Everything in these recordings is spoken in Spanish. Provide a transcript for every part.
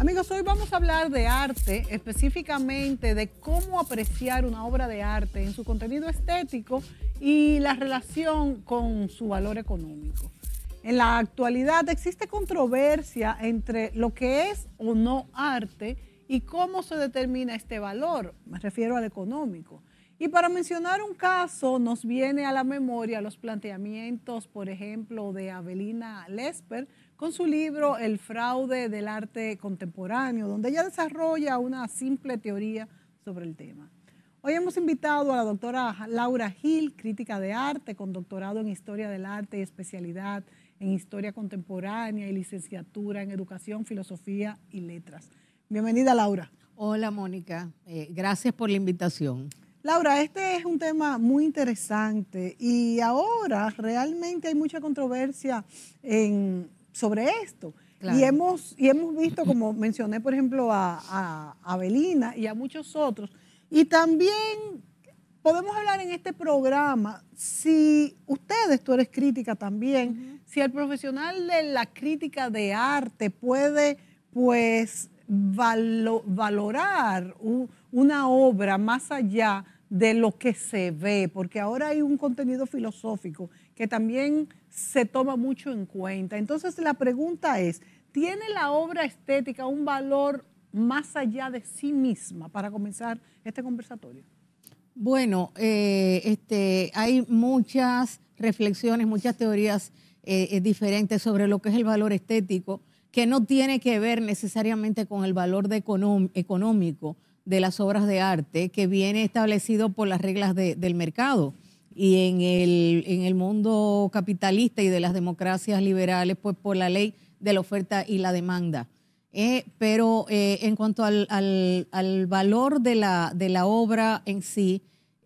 Amigos, hoy vamos a hablar de arte, específicamente de cómo apreciar una obra de arte en su contenido estético y la relación con su valor económico. En la actualidad existe controversia entre lo que es o no arte y cómo se determina este valor, me refiero al económico. Y para mencionar un caso, nos viene a la memoria los planteamientos, por ejemplo, de Avelina Lesper con su libro El fraude del arte contemporáneo, donde ella desarrolla una simple teoría sobre el tema. Hoy hemos invitado a la doctora Laura Gil, crítica de arte, con doctorado en Historia del Arte y especialidad en Historia Contemporánea y licenciatura en Educación, Filosofía y Letras. Bienvenida, Laura. Hola, Mónica. Eh, gracias por la invitación. Laura, este es un tema muy interesante y ahora realmente hay mucha controversia sobre esto. Y, hemos, y hemos visto, como mencioné, por ejemplo, a, y a muchos otros. Y también podemos hablar en este programa, si ustedes, tú eres crítica también, si el profesional de la crítica de arte puede, pues, valorar un, una obra más allá de lo que se ve, porque ahora hay un contenido filosófico que también se toma mucho en cuenta. Entonces la pregunta es, ¿tiene la obra estética un valor más allá de sí misma para comenzar este conversatorio? Bueno, eh, este, hay muchas reflexiones, muchas teorías eh, eh, diferentes sobre lo que es el valor estético, que no tiene que ver necesariamente con el valor económico de las obras de arte que viene establecido por las reglas del mercado. Y en el, mundo capitalista y de las democracias liberales, pues por la ley de la oferta y la demanda. Eh, pero eh, en cuanto al, valor de la, de la obra en sí,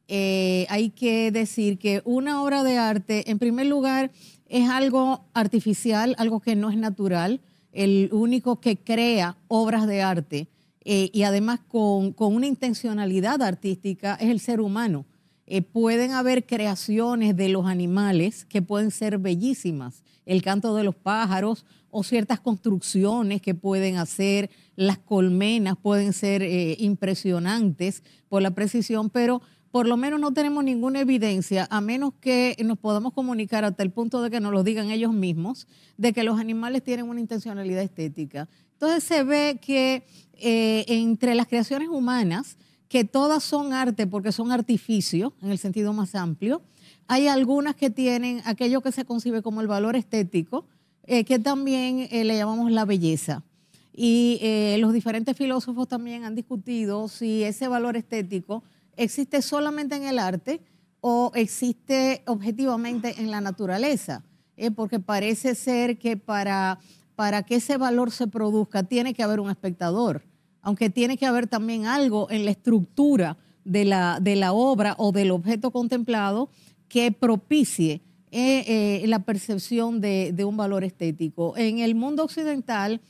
eh, hay que decir que una obra de arte, en primer lugar, es algo artificial, algo que no es natural. El único que crea obras de arte eh, y además con, una intencionalidad artística es el ser humano. Eh, pueden haber creaciones de los animales que pueden ser bellísimas, el canto de los pájaros o ciertas construcciones que pueden hacer, las colmenas pueden ser eh, impresionantes por la precisión, pero por lo menos no tenemos ninguna evidencia, a menos que nos podamos comunicar hasta el punto de que nos lo digan ellos mismos, de que los animales tienen una intencionalidad estética. Entonces se ve que eh, entre las creaciones humanas, que todas son arte porque son artificio, en el sentido más amplio, hay algunas que tienen aquello que se concibe como el valor estético, eh, que también eh, le llamamos la belleza. Y los diferentes filósofos también han discutido si ese valor estético existe solamente en el arte o existe objetivamente en la naturaleza, eh, porque parece ser que para, que ese valor se produzca tiene que haber un espectador, aunque tiene que haber también algo en la estructura de la, obra o del objeto contemplado que propicie eh, eh, la percepción de, un valor estético. En el mundo occidental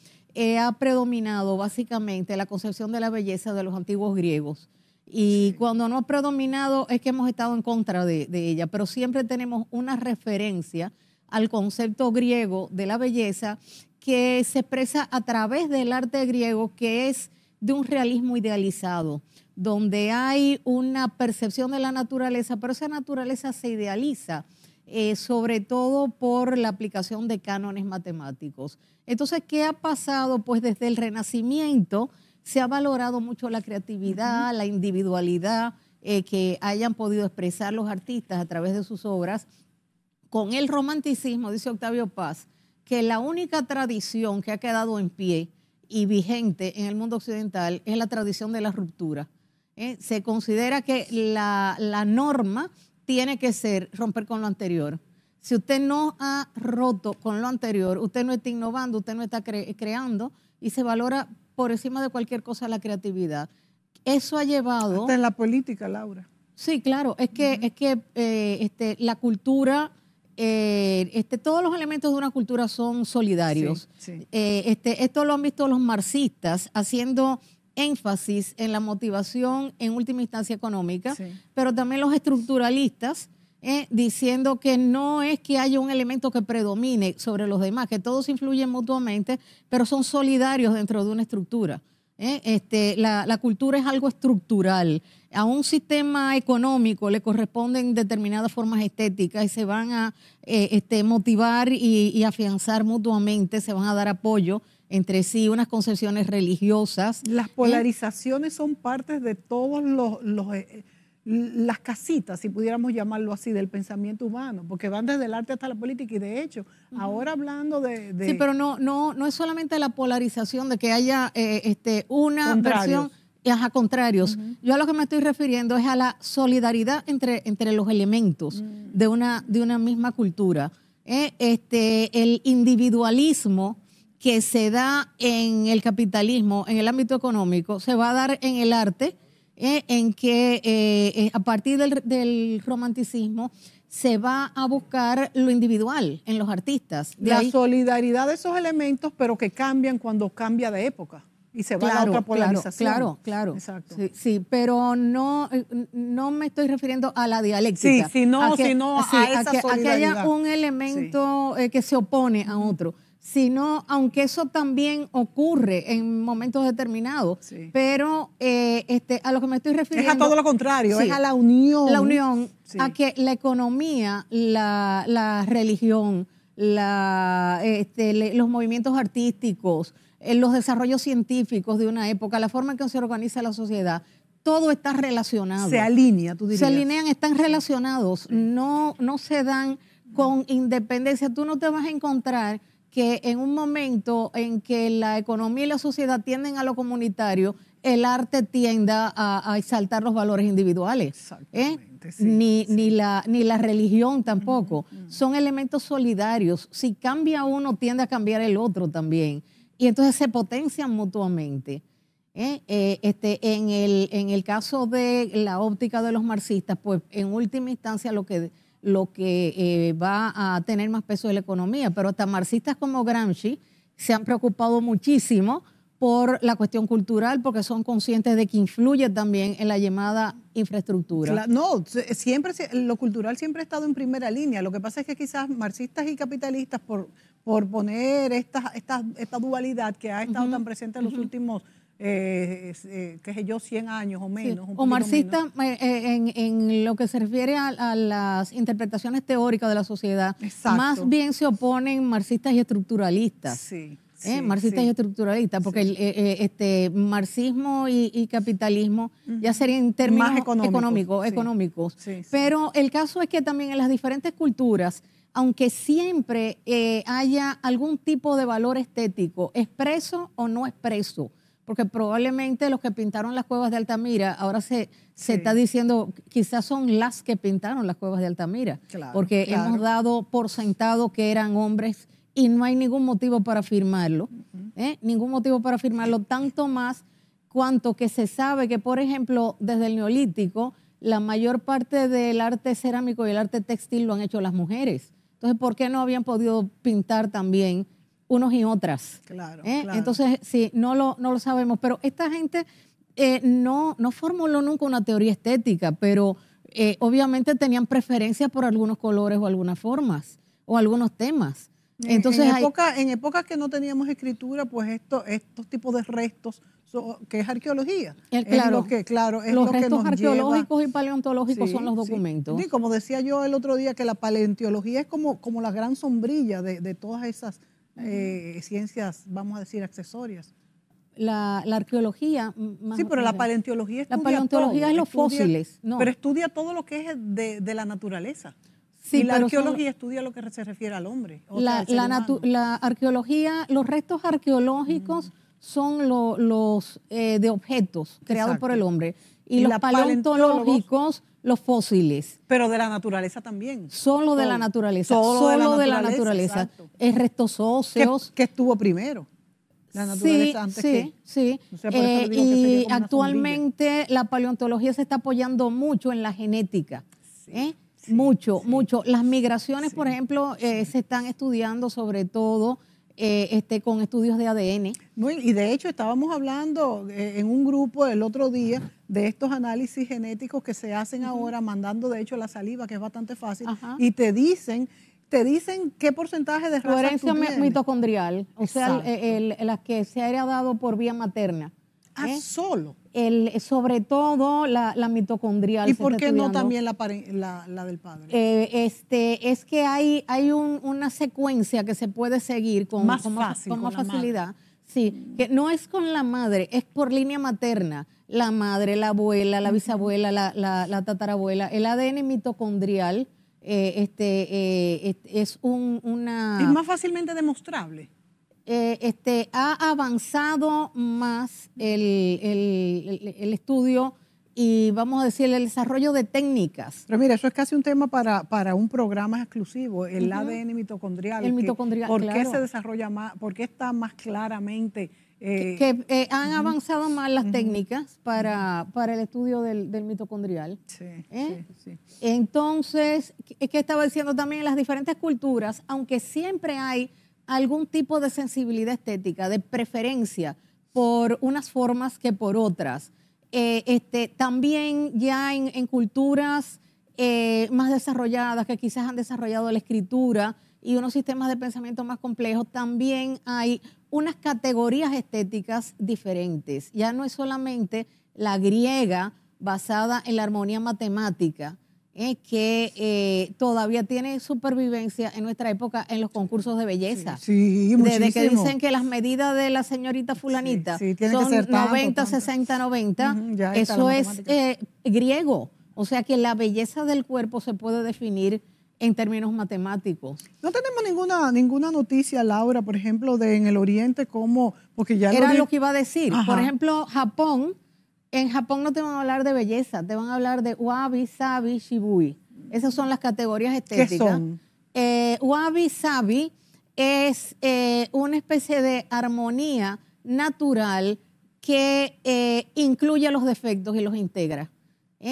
ha predominado básicamente la concepción de la belleza de los antiguos griegos. Y cuando no ha predominado es que hemos estado en contra de, ella, pero siempre tenemos una referencia al concepto griego de la belleza que se expresa a través del arte griego, que es de un realismo idealizado, donde hay una percepción de la naturaleza, pero esa naturaleza se idealiza. Eh, sobre todo por la aplicación de cánones matemáticos. Entonces, ¿qué ha pasado? Pues desde el Renacimiento, se ha valorado mucho la creatividad, la individualidad eh, que hayan podido expresar los artistas a través de sus obras. Con el romanticismo, dice Octavio Paz, que la única tradición que ha quedado en pie y vigente en el mundo occidental es la tradición de la ruptura. ¿eh? Se considera que la, norma tiene que ser romper con lo anterior. Si usted no ha roto con lo anterior, usted no está innovando, usted no está creando y se valora por encima de cualquier cosa la creatividad. Eso ha llevado... Hasta en la política, Laura. Sí, claro, es que, es que eh, este, la cultura... Eh, este, todos los elementos de una cultura son solidarios. Eh, este, esto lo han visto los marxistas haciendo énfasis en la motivación en última instancia económica, pero también los estructuralistas ¿eh? diciendo que no es que haya un elemento que predomine sobre los demás, que todos influyen mutuamente, pero son solidarios dentro de una estructura. ¿eh? este, la, cultura es algo estructural. A un sistema económico le corresponden determinadas formas estéticas y se van a eh, este, motivar y, afianzar mutuamente, se van a dar apoyo entre sí, unas concepciones religiosas. Las polarizaciones son parte de todos los las casitas, si pudiéramos llamarlo así, del pensamiento humano, porque van desde el arte hasta la política y de hecho, ahora hablando de, Sí, pero no, no, no es solamente la polarización de que haya eh, este, una versión versión... a contrarios. Yo a lo que me estoy refiriendo es a la solidaridad entre, entre los elementos mm. de, una, de una misma cultura. Eh, este, el individualismo que se da en el capitalismo, en el ámbito económico, se va a dar en el arte, eh, en que eh, eh, a partir del, romanticismo se va a buscar lo individual en los artistas. la solidaridad de esos elementos, pero que cambian cuando cambia de época y se va a la polarización. Claro, claro. Exacto. Sí, pero no, no me estoy refiriendo a la dialéctica. Sí, sino, a que, sino haya un elemento que se opone a otro sino aunque eso también ocurre en momentos determinados, pero eh, este, a lo que me estoy refiriendo... Es a todo lo contrario, es a la unión. La unión, a que la economía, la, religión, este, los movimientos artísticos, eh, los desarrollos científicos de una época, la forma en que se organiza la sociedad, todo está relacionado. Se alinea, tú dirías. Se alinean, están relacionados, no, no se dan con independencia. Tú no te vas a encontrar que en un momento en que la economía y la sociedad tienden a lo comunitario, el arte tienda a, exaltar los valores individuales. ¿eh? ni, la, ni la religión tampoco. Son elementos solidarios. Si cambia uno, tiende a cambiar el otro también. Y entonces se potencian mutuamente. ¿eh? Eh, este, en, el, en el caso de la óptica de los marxistas, pues en última instancia lo que lo que eh, va a tener más peso en la economía. Pero hasta marxistas como Gramsci se han preocupado muchísimo por la cuestión cultural, porque son conscientes de que influye también en la llamada infraestructura. no, siempre lo cultural siempre ha estado en primera línea. Lo que pasa es que quizás marxistas y capitalistas, por, poner esta, esta, dualidad que ha estado tan presente en los últimos que eh, se eh, qué sé yo, 100 años o menos. o marxista eh, En, lo que se refiere a, las interpretaciones teóricas de la sociedad, más bien se oponen marxistas y estructuralistas. Sí. marxistas y estructuralistas, porque este marxismo y, capitalismo ya serían términos económicos. económicos, Pero el caso es que también en las diferentes culturas, aunque siempre haya algún tipo de valor estético, expreso o no expreso, porque probablemente los que pintaron las cuevas de Altamira, ahora se, se está diciendo, quizás son las que pintaron las cuevas de Altamira, porque hemos dado por sentado que eran hombres y no hay ningún motivo para afirmarlo, ¿eh? ningún motivo para afirmarlo, tanto más cuanto que se sabe que, por ejemplo, desde el neolítico, la mayor parte del arte cerámico y el arte textil lo han hecho las mujeres. Entonces, ¿por qué no habían podido pintar también unos y otras. Claro, ¿eh? claro. Entonces, sí, no lo, no lo sabemos, pero esta gente eh, no, no formuló nunca una teoría estética, pero eh, obviamente tenían preferencia por algunos colores o algunas formas o algunos temas. Entonces, en, época, en épocas que no teníamos escritura, pues esto, estos tipos de restos, que es arqueología. claro, que, claro, los restos arqueológicos y paleontológicos son los documentos. Sí. Y como decía yo el otro día, que la paleontología es como, como la gran sombrilla de todas esas eh, ciencias, vamos a decir, accesorias. La, arqueología. sí, pero la paleontología estudia. La paleontología es los fósiles. Pero estudia todo lo que es de, la naturaleza. Sí, y la arqueología estudia lo que se refiere al hombre. la, la, arqueología, los restos arqueológicos mm. son los eh, de objetos creados por el hombre. ¿Y los paleontológicos los fósiles. Pero de la naturaleza también. Solo de la naturaleza. Solo, de la naturaleza. Es restos óseos. ¿Qué, estuvo primero? La naturaleza antes sí, eh, que... Sí, y actualmente la paleontología se está apoyando mucho en la genética. ¿eh? mucho, mucho. Las migraciones, por ejemplo, eh, se están estudiando sobre todo eh, este, con estudios de ADN. No, y de hecho estábamos hablando eh, en un grupo el otro día de estos análisis genéticos que se hacen ahora, mandando de hecho la saliva, que es bastante fácil, y te dicen te dicen qué porcentaje de raza Coherencia mitocondrial, o sea, las que se ha heredado por vía materna. Ah, ¿eh? solo. El, sobre todo la, mitocondrial. ¿Y por qué no también la, del padre? Eh, este, es que hay, hay una secuencia que se puede seguir con más, facilidad. Sí, mm. que no es con la madre, es por línea materna. La madre, la abuela, la bisabuela, la, tatarabuela. El ADN mitocondrial eh, este, es una... Es más fácilmente demostrable. Eh, este, ha avanzado más el, estudio y vamos a decir el desarrollo de técnicas. Pero mira, eso es casi un tema para, un programa exclusivo, el ADN mitocondrial. El mitocondrial, ¿Por qué se desarrolla más? ¿Por qué está más claramente? Eh, que, eh, han avanzado más las técnicas para, el estudio del, mitocondrial. Sí, Entonces, es que estaba diciendo también las diferentes culturas, aunque siempre hay algún tipo de sensibilidad estética, de preferencia por unas formas que por otras. Eh, este, también ya en, culturas eh, más desarrolladas, que quizás han desarrollado la escritura y unos sistemas de pensamiento más complejos, también hay unas categorías estéticas diferentes. Ya no es solamente la griega basada en la armonía matemática, es que eh, todavía tiene supervivencia en nuestra época en los concursos de belleza. Sí, muchísimo. Desde que dicen que las medidas de la señorita fulanita son 90, 60, 90, eso es eh, griego. O sea que la belleza del cuerpo se puede definir en términos matemáticos. No tenemos ninguna ninguna noticia, Laura, por ejemplo, de en el Oriente cómo, porque ya era lo que iba a decir. Por ejemplo, Japón en Japón no te van a hablar de belleza, te van a hablar de wabi, sabi, shibui. Esas son las categorías estéticas. ¿Qué eh, wabi, sabi es eh, una especie de armonía natural que eh, incluye los defectos y los integra,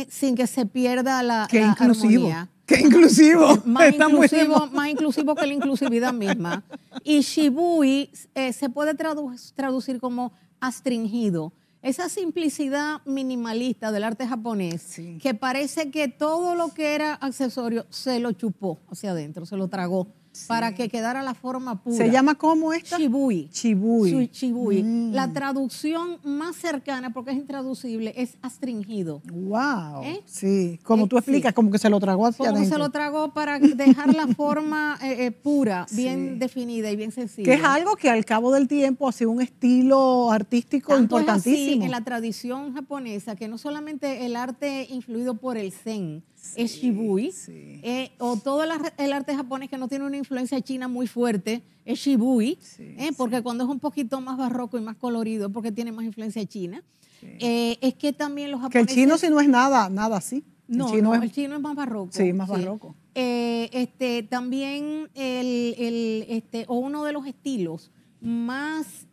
sin que se pierda la, Qué Armonía. ¡Qué inclusivo! Más inclusivo, más inclusivo que la inclusividad misma. Y shibui se puede traducir como astringido esa simplicidad minimalista del arte japonés, que parece que todo lo que era accesorio se lo chupó hacia adentro, se lo tragó para que quedara la forma pura. ¿Se llama cómo esta? Chibui. Chibui. Chibui. Mm. La traducción más cercana, porque es intraducible, es astringido. ¡Wow! ¿Eh? Sí, como tú eh, explicas, como que se lo tragó hacia Como se lo tragó para dejar la forma eh, pura, bien definida y bien sencilla. Que es algo que al cabo del tiempo ha sido un estilo artístico importantísimo. Es en la tradición japonesa, que no solamente el arte influido por el zen, es shibui. Eh, o todo el arte japonés que no tiene una influencia china muy fuerte es shibui, eh, porque cuando es un poquito más barroco y más colorido, porque tiene más influencia china. Eh, es que también los japoneses... Que el chino si no es nada, nada así. No, el chino, es, chino es más barroco. Sí, más barroco. este, también el, este, o uno de los estilos más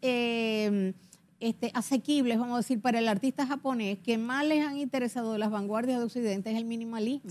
este, asequibles, vamos a decir, para el artista japonés, que más les han interesado de las vanguardias de Occidente es el minimalismo.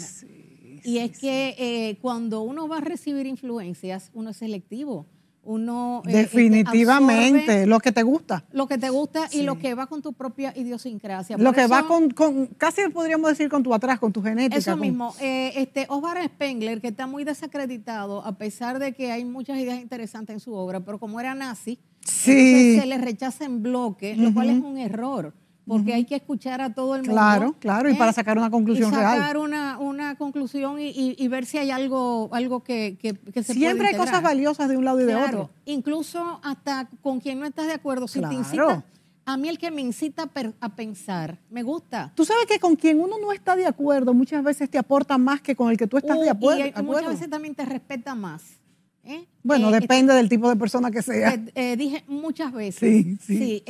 y es que eh, cuando uno va a recibir influencias, uno es selectivo. Uno, eh, este, definitivamente lo que te gusta lo que te gusta y lo que va con tu propia idiosincrasia lo que va con, casi podríamos decir con tu atrás con tu genética eso mismo eh, este Spengler que está muy desacreditado a pesar de que hay muchas ideas interesantes en su obra pero como era nazi se les rechaza en bloque, lo cual es un error porque hay que escuchar a todo el mundo. Claro, claro, y para ¿eh? sacar una conclusión real. Sacar una, una conclusión y, ver si hay algo, algo que, se que se Siempre hay cosas valiosas de un lado y de otro. Incluso hasta con quien no estás de acuerdo, si te incita, a mí el que me incita a pensar, me gusta. Tú sabes que con quien uno no está de acuerdo muchas veces te aporta más que con el que tú estás uh, de acuerdo. Y, muchas veces también te respeta más. Bueno, eh, depende del tipo de persona que sea. Eh, eh, dije muchas veces. Sí,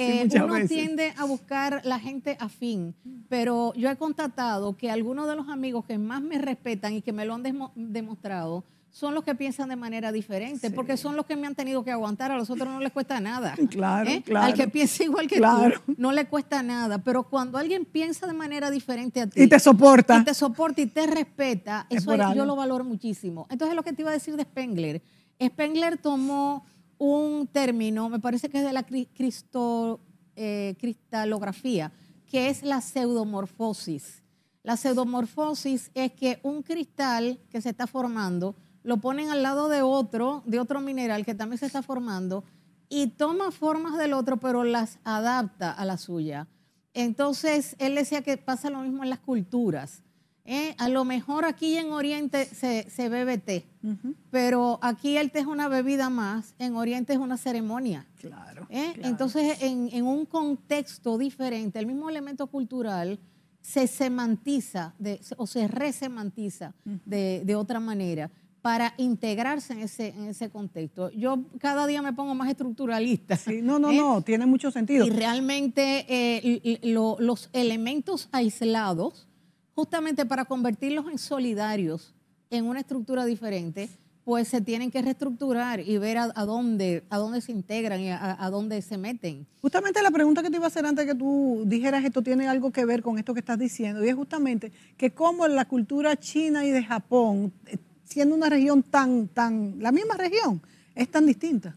uno tiende a buscar la gente afín, pero yo he constatado que algunos de los amigos que más me respetan y que me lo han demostrado son los que piensan de manera diferente, porque son los que me han tenido que aguantar, a los otros no les cuesta nada. Claro, claro. Al que piensa igual que tú, no le cuesta nada, pero cuando alguien piensa de manera diferente a ti. Y te soporta. Y te soporta y te respeta, es eso yo lo valoro muchísimo. Entonces lo que te iba a decir de Spengler, Spengler tomó un término, me parece que es de la cristo, eh, cristalografía, que es la pseudomorfosis. La pseudomorfosis es que un cristal que se está formando lo ponen al lado de otro, de otro mineral que también se está formando y toma formas del otro, pero las adapta a la suya. Entonces, él decía que pasa lo mismo en las culturas. Eh, a lo mejor aquí en Oriente se, bebe té, pero aquí el té es una bebida más, en Oriente es una ceremonia. Claro. Eh, entonces, en, un contexto diferente, el mismo elemento cultural se semantiza o se resemantiza de, otra manera para integrarse en ese, contexto. Yo cada día me pongo más estructuralista. Sí, no, no, eh, no, tiene mucho sentido. Y realmente los elementos aislados justamente para convertirlos en solidarios, en una estructura diferente, pues se tienen que reestructurar y ver a, dónde, a dónde se integran y a, dónde se meten. Justamente la pregunta que te iba a hacer antes que tú dijeras esto tiene algo que ver con esto que estás diciendo, y es justamente que cómo la cultura china y de Japón, eh, siendo una región tan, tan, la misma región, es tan distinta.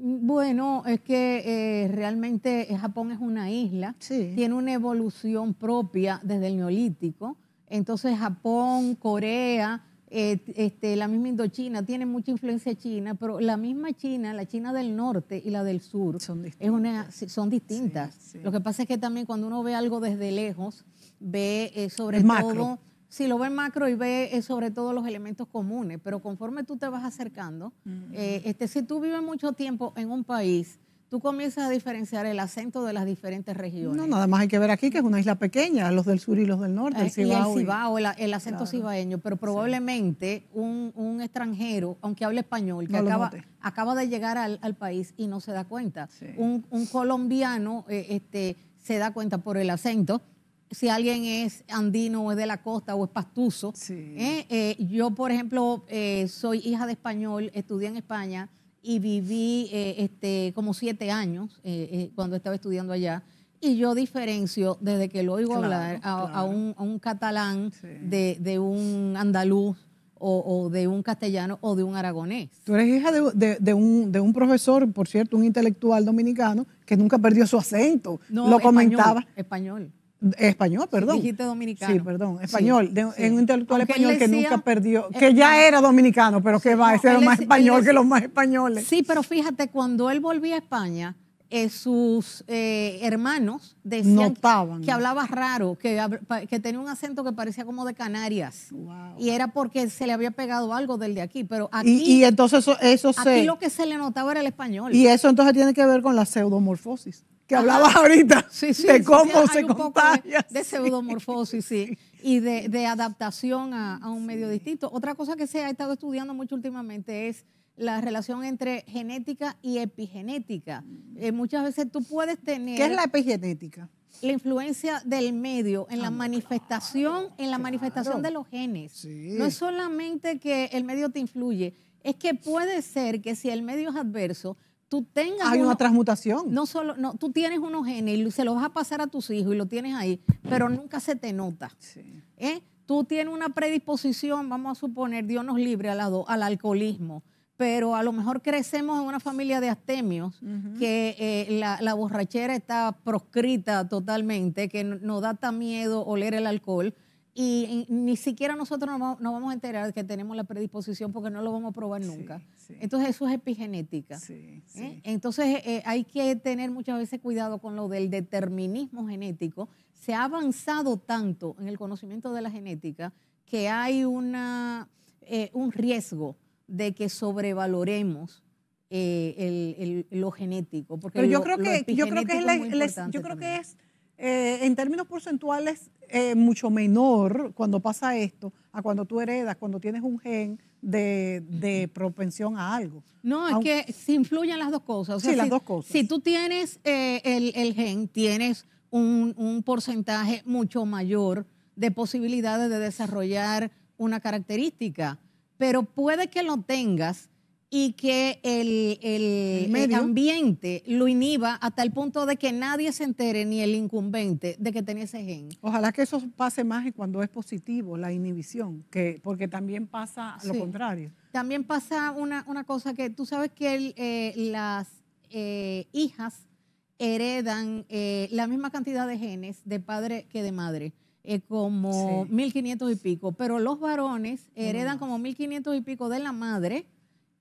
Bueno, es que eh, realmente eh, Japón es una isla, tiene una evolución propia desde el neolítico. Entonces Japón, Corea, eh, este, la misma Indochina, tiene mucha influencia china, pero la misma China, la China del norte y la del sur, son distintas. son distintas. Lo que pasa es que también cuando uno ve algo desde lejos, ve sobre todo si lo ve macro y ve eh, sobre todo los elementos comunes, pero conforme tú te vas acercando, mm. eh, este, si tú vives mucho tiempo en un país, tú comienzas a diferenciar el acento de las diferentes regiones. No, nada más hay que ver aquí que es una isla pequeña, los del sur y los del norte, el Cibao. Eh, y el Cibao, el, acento cibaeño, pero probablemente un, extranjero, aunque hable español, que acaba, acaba de llegar al, país y no se da cuenta. Un, un, colombiano este, se da cuenta por el acento si alguien es andino o es de la costa o es pastuso. ¿eh? Eh, yo, por ejemplo, eh, soy hija de español, estudié en España y viví este, como siete años cuando estaba estudiando allá. Y yo diferencio desde que lo oigo hablar a, un, catalán de, un andaluz. O, de un castellano o de un aragonés. Tú eres hija de, un, profesor, por cierto, un intelectual dominicano, que nunca perdió su acento. No, lo comentaba. Español. español español, perdón. Dijiste dominicano. Sí, perdón, español, en un intelectual español que nunca perdió, que ya era dominicano, pero que va a ser más español que los más españoles. Sí, pero fíjate, cuando él volvía a España, eh, sus eh, hermanos decían que hablaba raro, que, que, tenía un acento que parecía como de Canarias. Y era porque se le había pegado algo del de aquí. Pero aquí, y, entonces eso, eso aquí lo que se le notaba era el español. Y eso entonces tiene que ver con la pseudomorfosis que hablabas ahorita sí, sí, de cómo se contagia. De, pseudomorfosis, sí. Y de, adaptación a, un medio distinto. Otra cosa que se ha estado estudiando mucho últimamente es la relación entre genética y epigenética. Mm. Eh, muchas veces tú puedes tener... ¿Qué es la epigenética? La influencia del medio en la ah, manifestación, en la manifestación de los genes. No es solamente que el medio te influye, es que puede ser que si el medio es adverso, hay una transmutación. No solo, no, tú tienes unos genes y se los vas a pasar a tus hijos y lo tienes ahí, pero nunca se te nota. ¿eh? Tú tienes una predisposición, vamos a suponer, Dios nos libre al, al alcoholismo, pero a lo mejor crecemos en una familia de astemios, que eh, la, borrachera está proscrita totalmente, que no da tan miedo oler el alcohol y ni siquiera nosotros nos vamos a enterar de que tenemos la predisposición porque no lo vamos a probar nunca. Entonces eso es epigenética. ¿eh? Entonces eh, hay que tener muchas veces cuidado con lo del determinismo genético. Se ha avanzado tanto en el conocimiento de la genética que hay una, eh, un riesgo de que sobrevaloremos lo genético. Porque Pero yo, creo que, yo creo que es eh, en términos porcentuales eh, mucho menor cuando pasa esto a cuando tú heredas, cuando tienes un gen de, propensión a algo. No, es que se influyen las dos cosas. sí, si, las dos cosas. Si tú tienes eh, el, gen, tienes un, un porcentaje mucho mayor de posibilidades de desarrollar una característica, pero puede que lo tengas y que el, el, ambiente lo inhiba hasta el punto de que nadie se entere, ni el incumbente, de que tenía ese gen. Ojalá que eso pase más cuando es positivo, la inhibición, que, porque también pasa lo contrario. También pasa una, cosa que tú sabes que eh, las eh, hijas heredan eh, la misma cantidad de genes de padre que de madre. como 1.500 y pico, pero los varones heredan como 1.500 y pico de la madre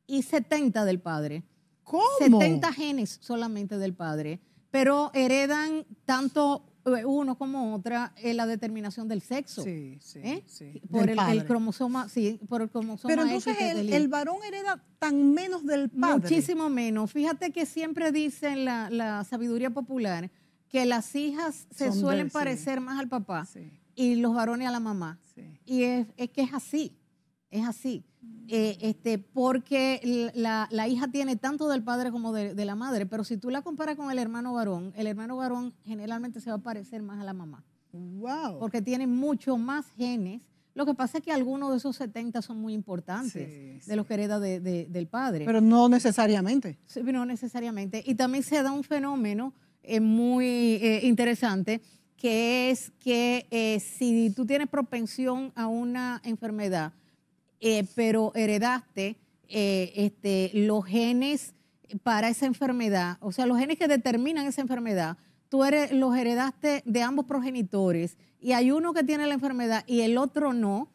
y 70 del padre. ¿Cómo? 70 genes solamente del padre, pero heredan tanto eh, uno como otra en eh, la determinación del sexo. Sí, sí, ¿eh? Por el, cromosoma, sí, por el cromosoma. Pero entonces el, varón hereda tan menos del padre. Muchísimo menos. Fíjate que siempre dicen la, la sabiduría popular que las hijas se suelen parecer más al papá y los varones a la mamá. Y es, es que es así, es así. Eh, este, porque la, hija tiene tanto del padre como de, la madre, pero si tú la comparas con el hermano varón, el hermano varón generalmente se va a parecer más a la mamá. Wow. Porque tiene mucho más genes. Lo que pasa es que algunos de esos 70 son muy importantes de los que hereda del padre. Pero no necesariamente. Sí, no necesariamente. Y también se da un fenómeno eh, muy eh, interesante que es que si tú tienes propensión a una enfermedad, eh, pero heredaste eh, este, los genes para esa enfermedad, o sea, los genes que determinan esa enfermedad, tú eres, los heredaste de ambos progenitores y hay uno que tiene la enfermedad y el otro no,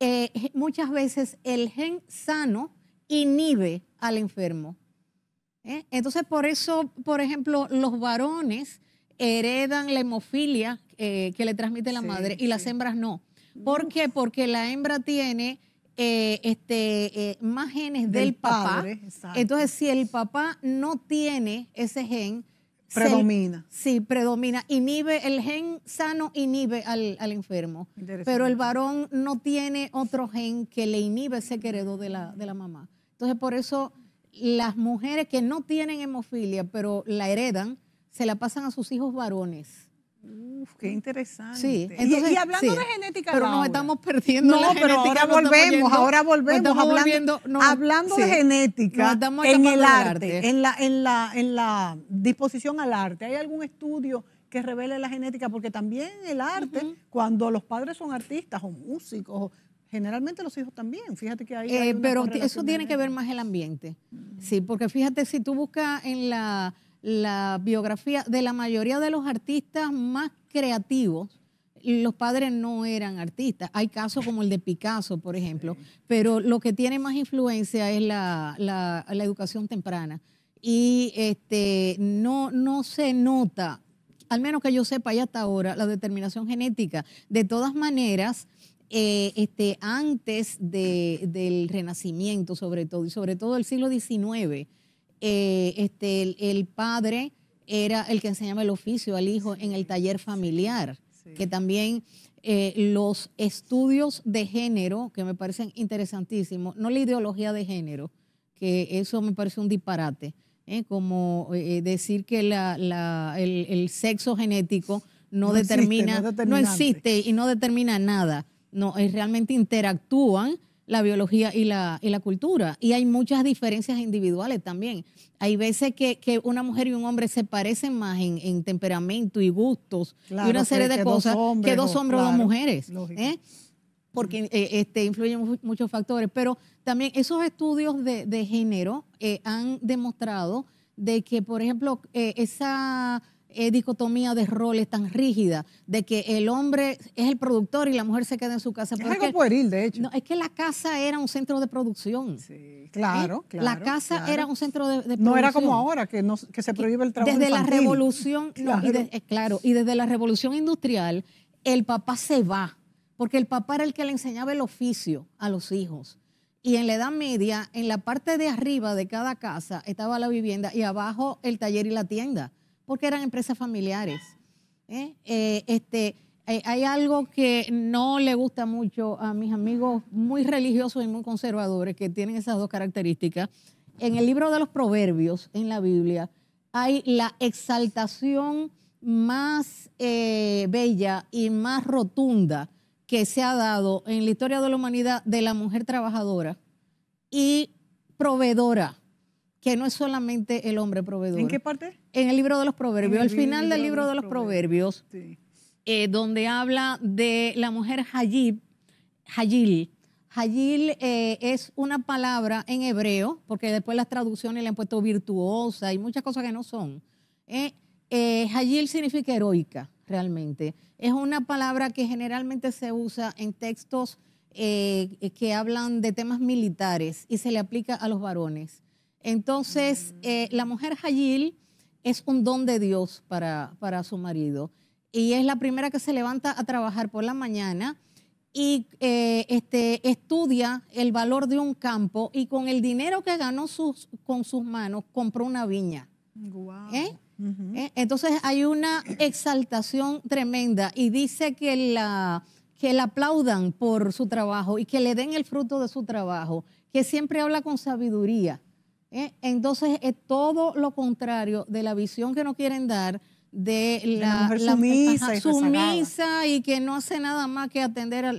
eh, muchas veces el gen sano inhibe al enfermo. Entonces, por eso, por ejemplo, los varones heredan la hemofilia que le transmite la madre y las hembras no. ¿Por qué? Porque la hembra tiene eh, este, eh, más genes del, papá. Entonces, si el papá no tiene ese gen, Predomina. sí, predomina. Inhibe, el gen sano inhibe al, enfermo. Pero el varón no tiene otro gen que le inhibe ese que de la, de la mamá. Entonces, por eso las mujeres que no tienen hemofilia, pero la heredan, se la pasan a sus hijos varones. Uf, qué interesante. Sí, y, hablando de genética, pero nos estamos perdiendo. No, pero ahora volvemos, ahora volvemos hablando, hablando de genética en el arte, En, la, en, la, en la disposición al arte. ¿Hay algún estudio que revele la genética? Porque también el arte, cuando los padres son artistas o músicos, generalmente los hijos también. Fíjate que ahí eh, hay. pero eso tiene que ver más el ambiente. Sí, porque fíjate, si tú buscas en la la biografía de la mayoría de los artistas más creativos, los padres no eran artistas. Hay casos como el de Picasso, por ejemplo, pero lo que tiene más influencia es la, educación temprana. Y este, no, no se nota, al menos que yo sepa y hasta ahora, la determinación genética. De todas maneras, eh, este, antes del Renacimiento, sobre todo, y sobre todo el siglo XIX, eh, este, el, padre era el que enseñaba el oficio al hijo en el taller familiar, que también eh, los estudios de género, que me parecen interesantísimos, no la ideología de género, que eso me parece un disparate, eh, como decir que el, sexo genético no, determina, no, existe y no determina nada, no, realmente interactúan la biología y la, y la cultura. Y hay muchas diferencias individuales también. Hay veces que, una mujer y un hombre se parecen más en, temperamento y gustos y una serie de cosas que dos hombres o dos mujeres. ¿eh? Porque eh, este, influyen muchos factores. Pero también esos estudios de, género eh, han demostrado de que, por ejemplo, esa eh, dicotomía de roles tan rígida, de que el hombre es el productor y la mujer se queda en su casa. Es algo pueril, de hecho. No, es que la casa era un centro de producción. Sí, claro, ¿eh? claro. La casa era un centro de, producción. No era como ahora, que, no, se prohíbe el trabajo Desde la revolución, eh, claro, y desde la revolución industrial, el papá se va, porque el papá era el que le enseñaba el oficio a los hijos. Y en la Edad Media, en la parte de arriba de cada casa estaba la vivienda y abajo el taller y la tienda porque eran empresas familiares. ¿eh? Eh, este, eh, hay algo que no le gusta mucho a mis amigos muy religiosos y muy conservadores que tienen esas dos características. En el libro de los Proverbios, en la Biblia, hay la exaltación más bella y más rotunda que se ha dado en la historia de la humanidad de la mujer trabajadora y proveedora que no es solamente el hombre proveedor. ¿En qué parte? En el libro de los proverbios, al final del libro de los proverbios, eh, donde habla de la mujer Hayib, Hayil. Eh, es una palabra en hebreo, porque después las traducciones le han puesto virtuosa y muchas cosas que no son. Eh, eh significa heroica, realmente. Es una palabra que generalmente se usa en textos que hablan de temas militares y se le aplica a los varones. Entonces, eh, la mujer Hayil es un don de Dios para, su marido y es la primera que se levanta a trabajar por la mañana y eh, este, estudia el valor de un campo y con el dinero que ganó sus, con sus manos compró una viña. ¿Eh? Entonces hay una exaltación tremenda y dice que la, que la aplaudan por su trabajo y que le den el fruto de su trabajo, que siempre habla con sabiduría. ¿eh? Entonces es todo lo contrario de la visión que nos quieren dar de la, sumisa, y, que no hace nada más que atender a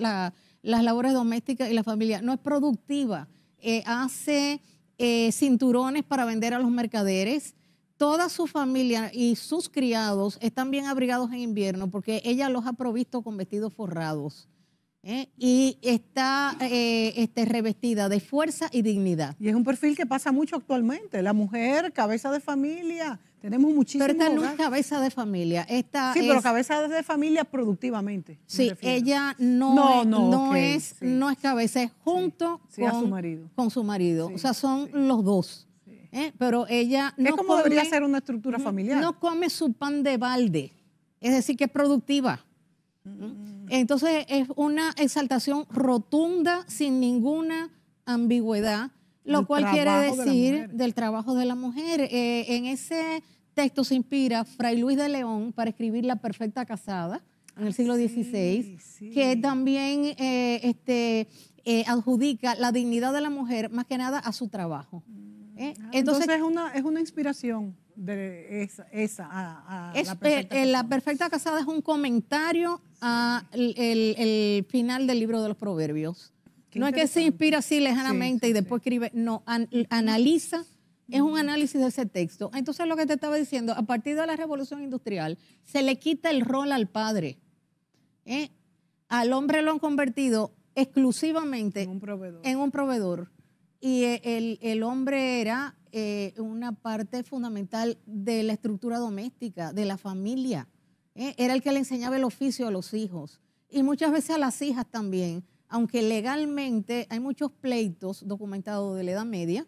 las labores domésticas y la familia. No es productiva. Eh, hace eh, cinturones para vender a los mercaderes. Toda su familia y sus criados están bien abrigados en invierno porque ella los ha provisto con vestidos forrados. ¿eh? y está eh, este, revestida de fuerza y dignidad. Y es un perfil que pasa mucho actualmente. La mujer, cabeza de familia, tenemos muchísimo. Pero esta no es cabeza de familia. sí, pero cabeza de familia productivamente. Sí, ella no, no, es, no es cabeza, es junto con, su marido. con su marido. o sea, son los dos. ¿eh? Pero ella no. Es como debería ser una estructura familiar. No come su pan de balde. Es decir, que es productiva. Entonces es una exaltación rotunda, sin ninguna ambigüedad, lo cual quiere decir del trabajo de la mujer. Eh, en ese texto se inspira Fray Luis de León para escribir La Perfecta Casada en el siglo XVI, ah, que también eh, este, eh, adjudica la dignidad de la mujer más que nada a su trabajo. Mm. Ah, entonces, una, es una inspiración de esa, esa a, la este, eh, perfecta casada es un comentario al final del libro de los proverbios. no es que se inspira así lejanamente y después escribe, no, analiza, es un análisis de ese texto. Entonces lo que te estaba diciendo, a partir de la revolución industrial se le quita el rol al padre. ¿eh? Al hombre lo han convertido exclusivamente En un proveedor y e, el, hombre era eh, una parte fundamental de la estructura doméstica, de la familia. ¿eh? Era el que le enseñaba el oficio a los hijos y muchas veces a las hijas también, aunque legalmente hay muchos pleitos documentados de la Edad Media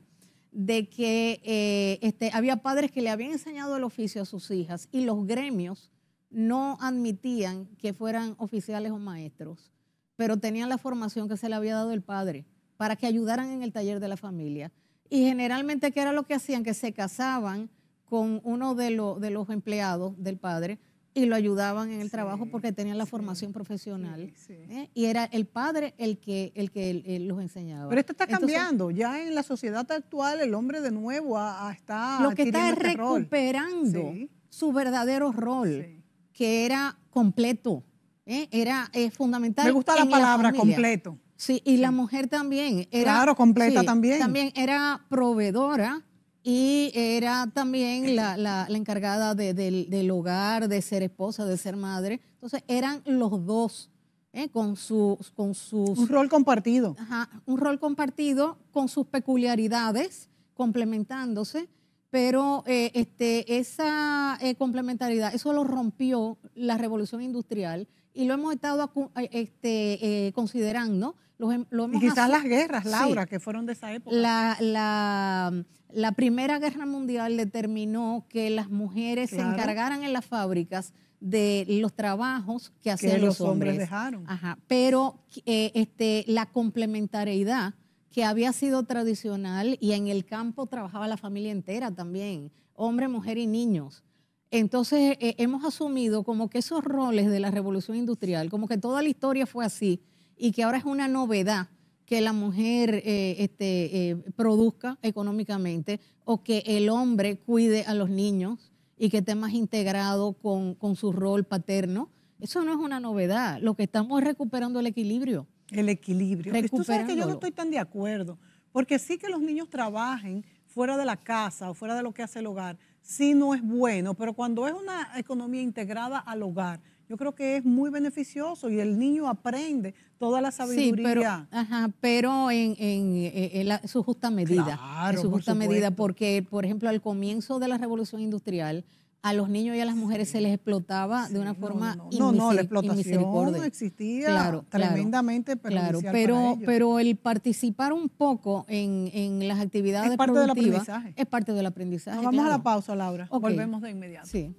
de que eh, este, había padres que le habían enseñado el oficio a sus hijas y los gremios no admitían que fueran oficiales o maestros, pero tenían la formación que se le había dado el padre para que ayudaran en el taller de la familia. Y generalmente, ¿qué era lo que hacían? Que se casaban con uno de, de los empleados del padre y lo ayudaban en el trabajo porque tenían la formación profesional. ¿eh? Y era el padre el que, el que los enseñaba. Pero esto está cambiando. ya en la sociedad actual el hombre de nuevo está... Lo que está es este recuperando su verdadero rol, que era completo. ¿eh? Era fundamental. Me gusta la palabra completo. Sí, y la mujer también. Era, claro, completa también. También era proveedora y era también la, encargada del hogar, de ser esposa, de ser madre. Entonces eran los dos. ¿eh? Con, sus, con sus... Un rol compartido. Ajá, un rol compartido con sus peculiaridades, complementándose, pero eh, este, esa eh, complementariedad, eso lo rompió la revolución industrial y lo hemos estado eh, este, considerando Em, y quizás las guerras, Laura, que fueron de esa época. La, Primera Guerra Mundial determinó que las mujeres se encargaran en las fábricas de los trabajos que hacían los, hombres. dejaron. Pero eh, este, la complementariedad que había sido tradicional y en el campo trabajaba la familia entera también, hombre, mujer y niños. Entonces eh, hemos asumido como que esos roles de la revolución industrial, como que toda la historia fue así, y que ahora es una novedad que la mujer eh, este, eh, produzca económicamente o que el hombre cuide a los niños y que esté más integrado con, su rol paterno. Eso no es una novedad. Lo que estamos es recuperando el equilibrio. El equilibrio. Tú sabes que yo no estoy tan de acuerdo, porque sí que los niños trabajen fuera de la casa o fuera de lo que hace el hogar, sí no es bueno, pero cuando es una economía integrada al hogar, yo creo que es muy beneficioso y el niño aprende toda la sabiduría. Sí, pero, ajá, pero en, en, eh, eh, su justa medida. Claro, en su justa medida, porque, por ejemplo, al comienzo de la revolución industrial, a los niños y a las mujeres se les explotaba de una forma no, no, no, la explotación no existía claro, tremendamente claro, pero pero el participar un poco en, en las actividades es parte del aprendizaje. es parte del aprendizaje. vamos a la pausa, Laura. Volvemos de inmediato. Sí.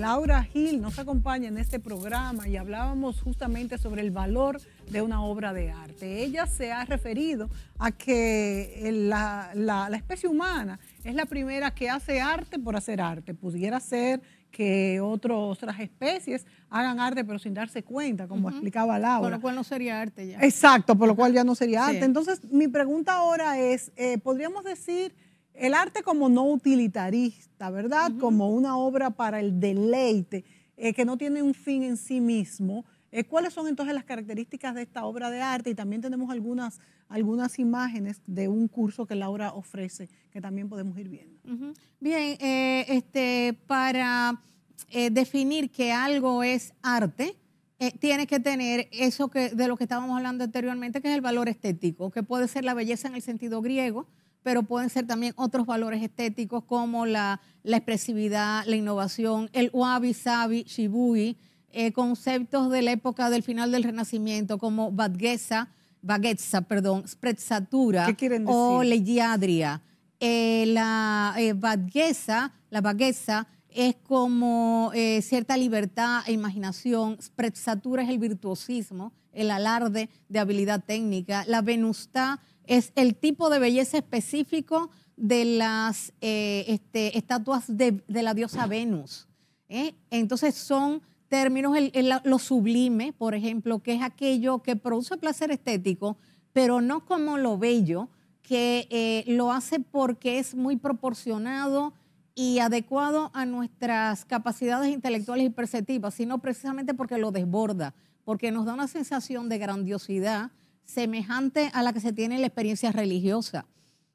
Laura Gil nos acompaña en este programa y hablábamos justamente sobre el valor de una obra de arte. Ella se ha referido a que eh, la, especie humana es la primera que hace arte por hacer arte. Pudiera ser que otras especies hagan arte pero sin darse cuenta, como explicaba Laura. Por lo cual no sería arte ya. Exacto, por lo cual ya no sería arte. Entonces, mi pregunta ahora es, eh, ¿podríamos decir el arte como no utilitarista, ¿verdad? Como una obra para el deleite, eh, que no tiene un fin en sí mismo. Eh, ¿Cuáles son entonces las características de esta obra de arte? Y también tenemos algunas, algunas imágenes de un curso que Laura ofrece que también podemos ir viendo. Bien, eh, este, para definir que algo es arte, tiene que tener eso que, de lo que estábamos hablando anteriormente, que es el valor estético, que puede ser la belleza en el sentido griego, pero pueden ser también otros valores estéticos como la, expresividad, la innovación, el wabi sabi, shibui, eh, conceptos de la época del final del Renacimiento como baguesa, baguesa, perdón, sprezzatura o leyadria. Eh, la eh, la es como eh, cierta libertad e imaginación, sprezzatura es el virtuosismo, el alarde de habilidad técnica, la venustá es el tipo de belleza específico de las eh, este, estatuas de, la diosa Venus. ¿eh? Entonces son términos, lo sublime, por ejemplo, que es aquello que produce placer estético, pero no como lo bello, que eh, lo hace porque es muy proporcionado y adecuado a nuestras capacidades intelectuales y perceptivas, sino precisamente porque lo desborda, porque nos da una sensación de grandiosidad, semejante a la que se tiene en la experiencia religiosa.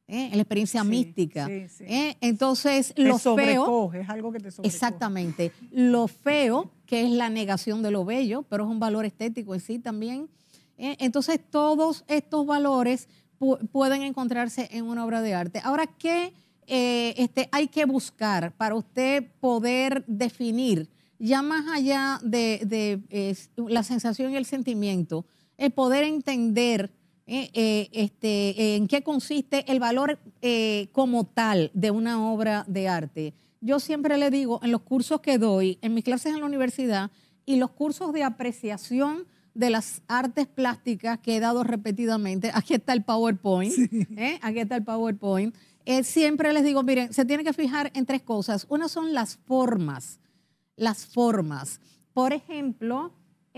¿eh? en la experiencia mística. ¿eh? Entonces, te lo feo. Es algo que te sobrecoge. Exactamente. Lo feo, que es la negación de lo bello, pero es un valor estético en sí también. ¿eh? Entonces, todos estos valores pueden encontrarse en una obra de arte. Ahora, ¿qué este, hay que buscar para usted poder definir, ya más allá de la sensación y el sentimiento? el poder entender eh, eh, este, en qué consiste el valor eh, como tal de una obra de arte. Yo siempre le digo en los cursos que doy, en mis clases en la universidad y los cursos de apreciación de las artes plásticas que he dado repetidamente, aquí está el PowerPoint, aquí está el PowerPoint, siempre les digo, miren, se tiene que fijar en tres cosas. Una son las formas, las formas. Por ejemplo,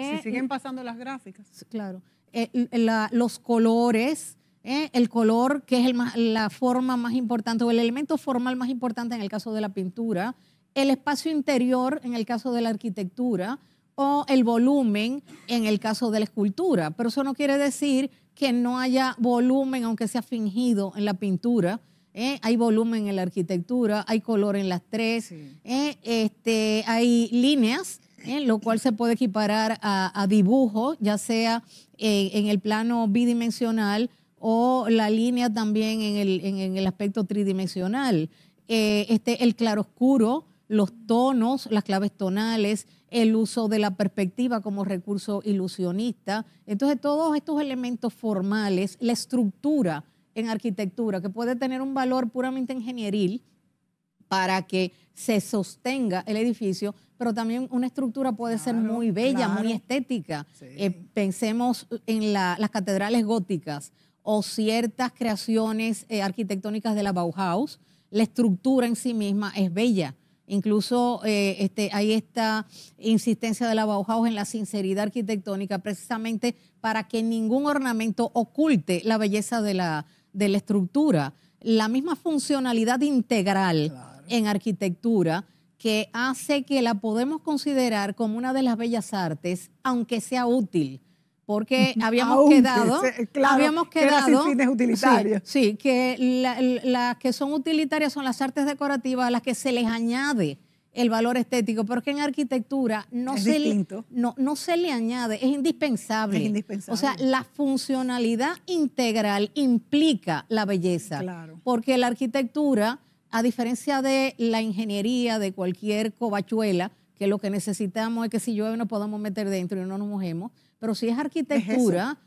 si eh, siguen pasando las gráficas. Claro. Eh, los colores, eh, el color que es la forma más importante o el elemento formal más importante en el caso de la pintura, el espacio interior en el caso de la arquitectura o el volumen en el caso de la escultura. Pero eso no quiere decir que no haya volumen, aunque sea fingido, en la pintura. hay volumen en la arquitectura, hay color en las tres, este, hay líneas ¿eh? lo cual se puede equiparar a, dibujo, ya sea eh, en el plano bidimensional o la línea también en el, aspecto tridimensional. Eh, este, el claroscuro, los tonos, las claves tonales, el uso de la perspectiva como recurso ilusionista. Entonces, todos estos elementos formales, la estructura en arquitectura, que puede tener un valor puramente ingenieril para que se sostenga el edificio, pero también una estructura puede ser muy bella, muy estética. Eh, pensemos en las catedrales góticas o ciertas creaciones eh, arquitectónicas de la Bauhaus, la estructura en sí misma es bella. Incluso eh, este, hay esta insistencia de la Bauhaus en la sinceridad arquitectónica, precisamente para que ningún ornamento oculte la belleza de la, estructura. La misma funcionalidad integral en arquitectura que hace que la podemos considerar como una de las bellas artes, aunque sea útil, porque habíamos quedado, eh, claro, habíamos quedado, sin fines utilitarios. Sí, que las que son utilitarias son las artes decorativas a las que se les añade el valor estético, porque en arquitectura no, se le, no, no, se le añade, es indispensable. indispensable. O sea, la funcionalidad integral implica la belleza, claro. porque la arquitectura a diferencia de la ingeniería de cualquier cobachuela, que lo que necesitamos es que si llueve nos podamos meter dentro y no nos mojemos, pero si es arquitectura,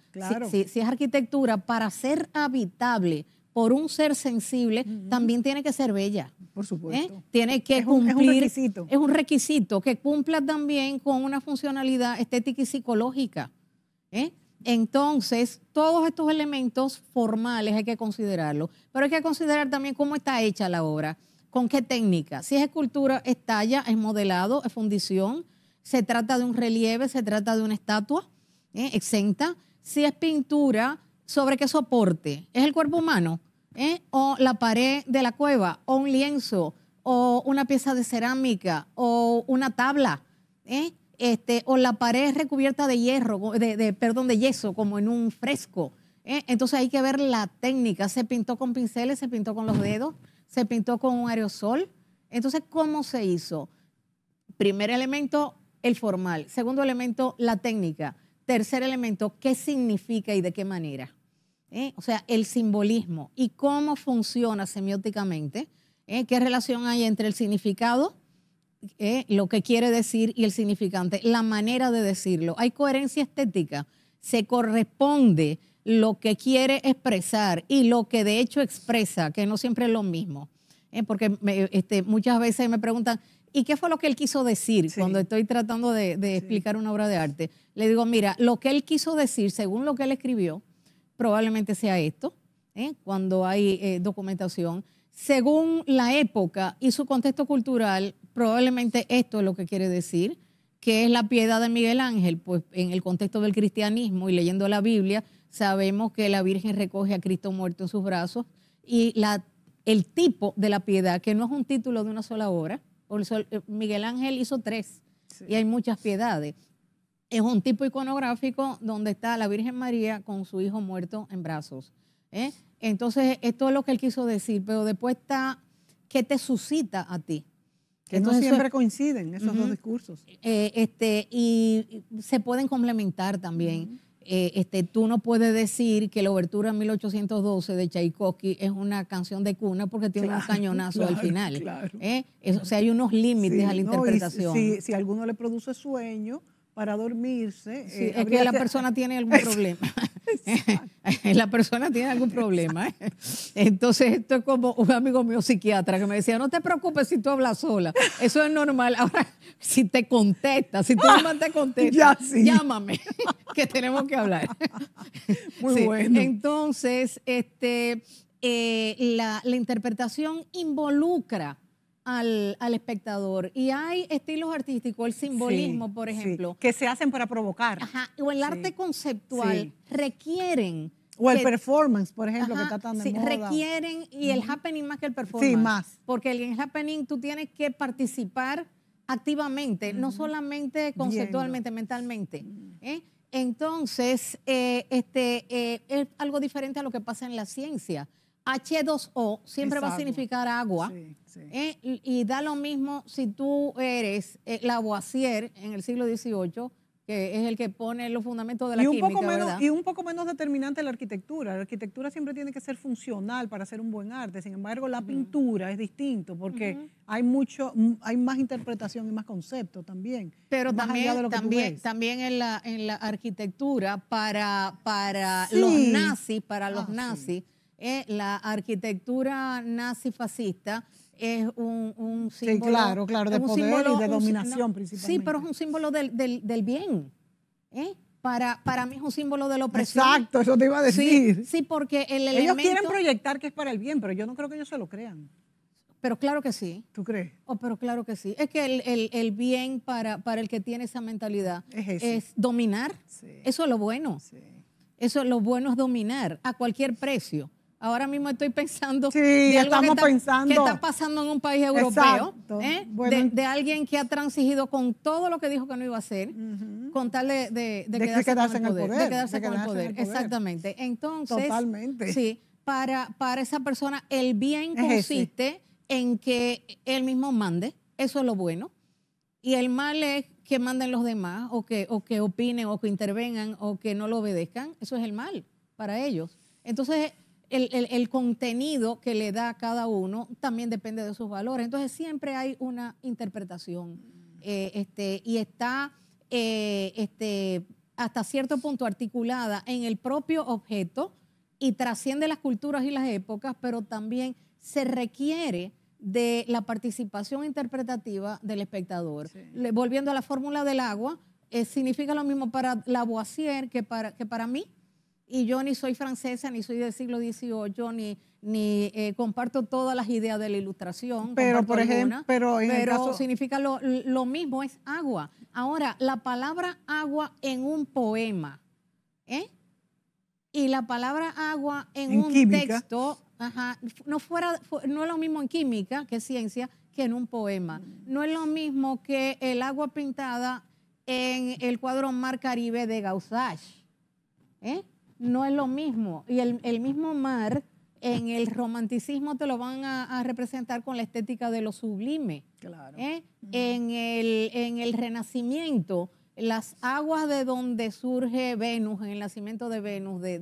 si, es arquitectura para ser habitable por un ser sensible, también tiene que ser bella. Por supuesto. ¿eh? Tiene que cumplir. es un requisito. Es un requisito que cumpla también con una funcionalidad estética y psicológica. ¿eh? Entonces, todos estos elementos formales hay que considerarlos, pero hay que considerar también cómo está hecha la obra, con qué técnica. Si es escultura, es talla, es modelado, es fundición, se trata de un relieve, se trata de una estatua ¿eh? exenta. Si es pintura, ¿sobre qué soporte? ¿Es el cuerpo humano? ¿Eh? ¿O la pared de la cueva? ¿O un lienzo? ¿O una pieza de cerámica? ¿O una tabla? ¿eh? Este, o la pared recubierta de hierro, de, perdón, de yeso, como en un fresco. ¿eh? Entonces hay que ver la técnica. Se pintó con pinceles, se pintó con los dedos, se pintó con un aerosol. Entonces, ¿cómo se hizo? Primer elemento, el formal. Segundo elemento, la técnica. Tercer elemento, qué significa y de qué manera. ¿Eh? O sea, el simbolismo y cómo funciona semióticamente. ¿Eh? ¿Qué relación hay entre el significado? Eh, lo que quiere decir y el significante, la manera de decirlo. Hay coherencia estética, se corresponde lo que quiere expresar y lo que de hecho expresa, que no siempre es lo mismo. Eh, porque este, muchas veces me preguntan, ¿y qué fue lo que él quiso decir cuando estoy tratando de, explicar una obra de arte? Le digo, mira, lo que él quiso decir, según lo que él escribió, probablemente sea esto, eh, cuando hay documentación. Según la época y su contexto cultural, probablemente esto es lo que quiere decir, que es la piedad de Miguel Ángel, pues en el contexto del cristianismo y leyendo la Biblia, sabemos que la Virgen recoge a Cristo muerto en sus brazos y la, el tipo de la piedad, que no es un título de una sola obra, eh, Miguel Ángel hizo tres y hay muchas piedades. Es un tipo iconográfico donde está la Virgen María con su hijo muerto en brazos. ¿eh? Entonces, esto es lo que él quiso decir, pero después está, ¿qué te suscita a ti? Que no siempre coinciden esos dos discursos. Eh, este, y se pueden complementar también. Eh, este, tú no puedes decir que la obertura 1812 de Tchaikovsky es una canción de cuna porque tiene un cañonazo al final. ¿eh? o sea, hay unos límites a la interpretación. si, alguno le produce sueño para dormirse. Eh, es que la persona tiene algún problema. la persona tiene algún problema. ¿eh? Entonces, esto es como un amigo mío psiquiatra que me decía, no te preocupes si tú hablas sola, eso es normal. Ahora, si te contestas, si tú no te contestas, llámame, que tenemos que hablar. Muy bueno. Entonces, este, eh, la, la interpretación involucra al, espectador. Y hay estilos artísticos, el simbolismo, por ejemplo. que se hacen para provocar. o el arte conceptual requieren. O el performance, por ejemplo, que está tan de moda. Requieren, y el happening más que el performance. Sí, más. Porque el happening tú tienes que participar activamente, no solamente conceptualmente, mentalmente. ¿eh? Entonces, eh, este, eh, es algo diferente a lo que pasa en la ciencia. H2O siempre va a significar agua. ¿eh? y, da lo mismo si tú eres la eh, Lavoisier en el siglo XVIII, que es el que pone los fundamentos de la y un Poco menos, y un poco menos determinante la arquitectura. La arquitectura siempre tiene que ser funcional para hacer un buen arte. Sin embargo, la pintura es distinto porque hay mucho, hay más interpretación y más concepto también. Pero también, también, también en la, en la arquitectura para, para los nazis, para los ah, nazis. Eh, la arquitectura nazi-fascista es un, símbolo. Sí, claro, claro, de poder y de dominación principalmente. Sí, pero es un símbolo del, del, bien. ¿eh? Para, para mí es un símbolo de la opresión. Exacto, eso te iba a decir. Sí, porque el Ellos quieren proyectar que es para el bien, pero yo no creo que ellos se lo crean. Pero claro que sí. ¿Tú crees? Oh, pero claro que sí. Es que el, bien para, para el que tiene esa mentalidad es, dominar. Eso es lo bueno. Sí. Eso lo bueno es dominar a cualquier precio. Ahora mismo estoy pensando sí, estamos que, está, pensando. está pasando en un país europeo, ¿eh? de, alguien que ha transigido con todo lo que dijo que no iba a hacer, con tal de, quedarse, con el poder, De quedarse, con, el poder. Exactamente. Entonces, Totalmente. Sí, para, para esa persona el bien consiste en que él mismo mande, eso es lo bueno, y el mal es que manden los demás o que, o que opinen o que intervengan o que no lo obedezcan, eso es el mal para ellos. Entonces, el, contenido que le da a cada uno también depende de sus valores. Entonces siempre hay una interpretación eh, este, y está eh, este, hasta cierto punto articulada en el propio objeto y trasciende las culturas y las épocas, pero también se requiere de la participación interpretativa del espectador. volviendo a la fórmula del agua, eh, significa lo mismo para Lavoisier que para, que para mí y yo ni soy francesa, ni soy del siglo XVIII, ni, ni eh, comparto todas las ideas de la ilustración. Pero, por ejemplo, pero, en caso... significa lo, mismo, es agua. Ahora, la palabra agua en un poema, ¿eh? Y la palabra agua en, un texto, ajá, no, fuera, no es lo mismo en química, que es ciencia, que en un poema. No es lo mismo que el agua pintada en el cuadro Mar Caribe de Gaussage. ¿eh? no es lo mismo. Y el, mismo mar en el romanticismo te lo van a, representar con la estética de lo sublime. Claro. ¿eh? en, el, Renacimiento, las aguas de donde surge Venus, en el nacimiento de Venus de,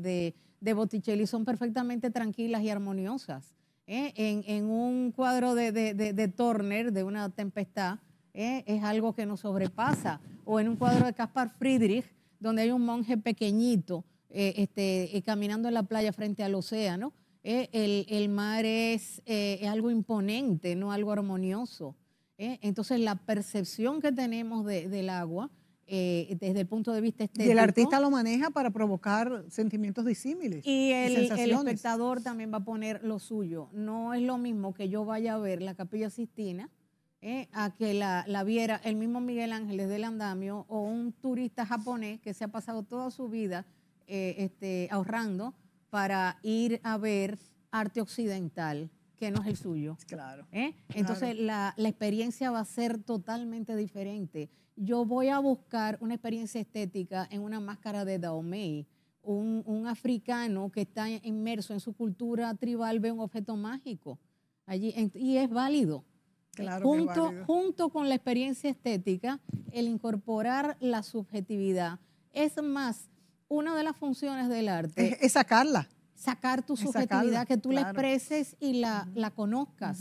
de, Botticelli, son perfectamente tranquilas y armoniosas. ¿eh? En, un cuadro de, Turner, de una tempestad, ¿eh? es algo que nos sobrepasa. O en un cuadro de Caspar Friedrich, donde hay un monje pequeñito eh, este, eh, caminando en la playa frente al océano. Eh, el, mar es, es, algo imponente, no algo armonioso. Entonces la percepción que tenemos del agua desde el punto de vista estético. Y el artista lo maneja para provocar sentimientos disímiles. Y el, espectador también va a poner lo suyo. No es lo mismo que yo vaya a ver la capilla Sistina a que la, la, viera el mismo Miguel Ángeles del Andamio o un turista japonés que se ha pasado toda su vida eh, este, ahorrando para ir a ver arte occidental, que no es el suyo. ¿eh? Claro. Entonces La, experiencia va a ser totalmente diferente. Yo voy a buscar una experiencia estética en una máscara de Daomei. Un, africano que está inmerso en su cultura tribal ve un objeto mágico allí y es válido. Claro es válido. junto con la experiencia estética, el incorporar la subjetividad. Es más, una de las funciones del arte. Es, sacarla. Sacar tu subjetividad, que tú la expreses y la, conozcas.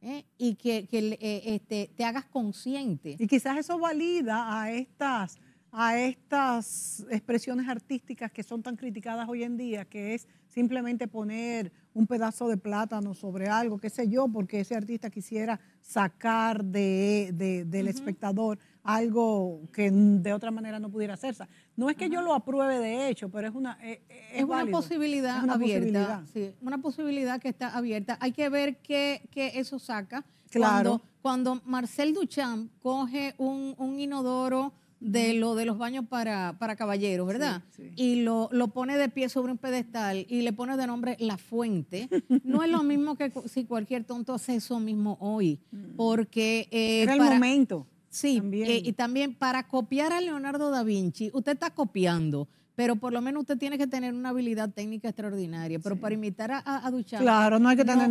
¿eh? Y que, eh, este, te hagas consciente. Y quizás eso valida a estas, a estas expresiones artísticas que son tan criticadas hoy en día, que es simplemente poner un pedazo de plátano sobre algo, qué sé yo, porque ese artista quisiera sacar de, de del espectador algo que de otra manera no pudiera hacerse. No es que yo lo apruebe de hecho, pero es una e, e, es, una posibilidad abierta, una posibilidad que está abierta. Hay que ver qué, qué eso saca. Claro. Cuando, cuando Marcel Duchamp coge un, un, inodoro de lo de los baños para, para caballeros, ¿verdad? Y lo, lo pone de pie sobre un pedestal y le pone de nombre La Fuente. No es lo mismo que si cualquier tonto hace eso mismo hoy, mm. porque... Eh, Era el momento Sí, eh, y también para copiar a Leonardo da Vinci, usted está copiando, pero por lo menos usted tiene que tener una habilidad técnica extraordinaria. Pero para imitar a, Duchamp. Claro, no hay que tener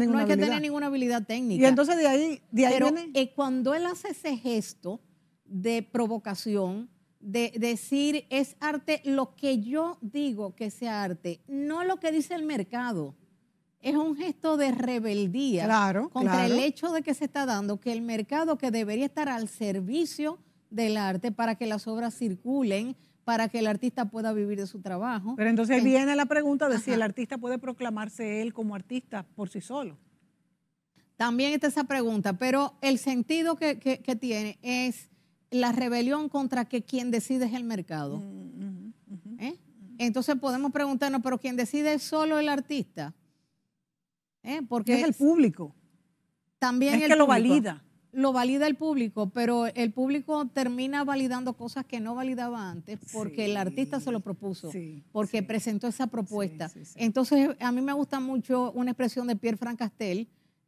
ninguna habilidad. técnica. Y entonces de ahí, eh, cuando él hace ese gesto de provocación, de decir es arte lo que yo digo que sea arte, no lo que dice el mercado es un gesto de rebeldía contra el hecho de que se está dando que el mercado que debería estar al servicio del arte para que las obras circulen, para que el artista pueda vivir de su trabajo. Pero entonces viene la pregunta de si el artista puede proclamarse él como artista por sí solo. También está esa pregunta, pero el sentido que, tiene es la rebelión contra que quien decide es el mercado. Mm, ¿Eh? Entonces podemos preguntarnos, pero quien decide es solo el artista. ¿Eh? porque es el público. También es el que lo valida. Lo valida el público, pero el público termina validando cosas que no validaba antes porque el artista se lo propuso, porque presentó esa propuesta. Entonces, a mí me gusta mucho una expresión de Pierre Francastel,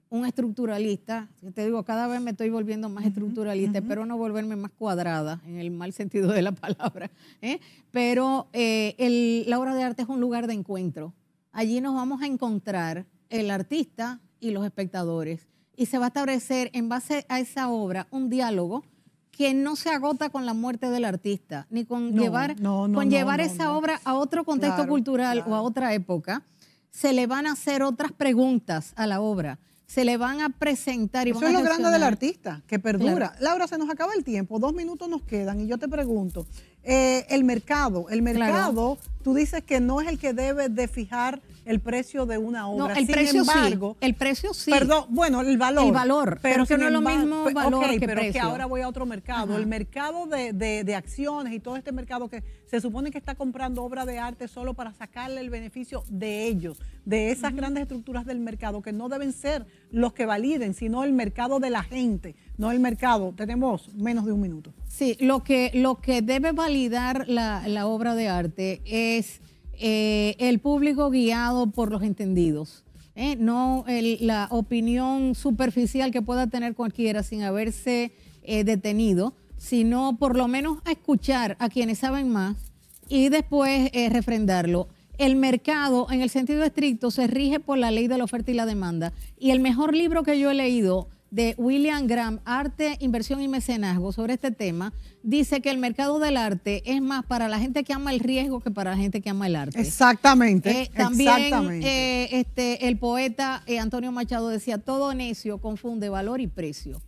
un estructuralista, te digo, cada vez me estoy volviendo más estructuralista, espero no volverme más cuadrada en el mal sentido de la palabra, ¿eh? pero eh, la obra de arte es un lugar de encuentro. Allí nos vamos a encontrar el artista y los espectadores. Y se va a establecer en base a esa obra un diálogo que no se agota con la muerte del artista, ni con llevar, con llevar esa obra a otro contexto cultural o a otra época. Se le van a hacer otras preguntas a la obra se le van a presentar y Eso es lo grande del artista, que perdura. Laura, se nos acaba el tiempo, dos minutos nos quedan y yo te pregunto, eh, el mercado, el mercado, tú dices que no es el que debe de fijar el precio de una obra. el precio embargo, sí. El precio sí. Perdón, bueno, el valor. El valor. Pero, que no es lo mismo valor pero que ahora voy a otro mercado. El mercado de, acciones y todo este mercado que se supone que está comprando obra de arte solo para sacarle el beneficio de ellos, de esas grandes estructuras del mercado que no deben ser los que validen, sino el mercado de la gente, no el mercado. Tenemos menos de un minuto. Sí, lo que, lo que debe validar la, la obra de arte es eh, el público guiado por los entendidos. ¿eh? no la opinión superficial que pueda tener cualquiera sin haberse eh, detenido, sino por lo menos a escuchar a quienes saben más y después refrendarlo. El mercado, en el sentido estricto, se rige por la ley de la oferta y la demanda. Y el mejor libro que yo he leído de William Graham, Arte, Inversión y Mecenazgo, sobre este tema, dice que el mercado del arte es más para la gente que ama el riesgo que para la gente que ama el arte. Exactamente. Eh, también eh, este, el poeta eh, Antonio Machado decía, todo necio confunde valor y precio.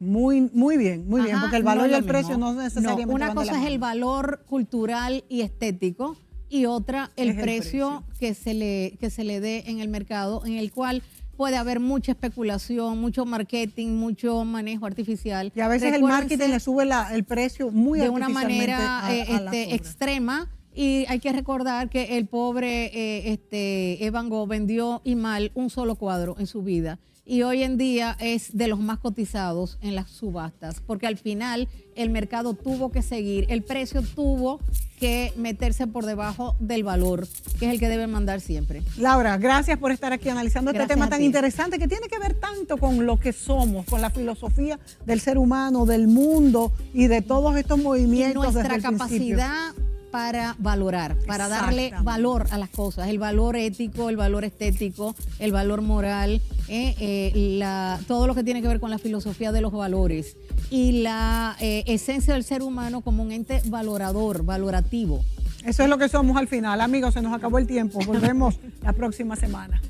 Muy, muy bien, muy bien, porque el valor y el precio no necesariamente. una cosa es el valor cultural y estético y otra el, precio, Que, se le, que se le dé en el mercado, en el cual puede haber mucha especulación, mucho marketing, mucho manejo artificial. Y a veces el marketing le sube el precio muy De una manera eh, este, extrema. Y hay que recordar que el pobre eh, este, Evan Go vendió y mal un solo cuadro en su vida y hoy en día es de los más cotizados en las subastas, porque al final el mercado tuvo que seguir, el precio tuvo que meterse por debajo del valor, que es el que debe mandar siempre. Laura, gracias por estar aquí analizando este tema tan interesante que tiene que ver tanto con lo que somos, con la filosofía del ser humano, del mundo y de todos estos movimientos. de nuestra capacidad para valorar, para darle valor a las cosas, el valor ético, el valor estético, el valor moral, eh, eh, todo lo que tiene que ver con la filosofía de los valores y la eh, esencia del ser humano como un ente valorador, valorativo. Eso es lo que somos al final. Amigos, se nos acabó el tiempo. Volvemos la próxima semana.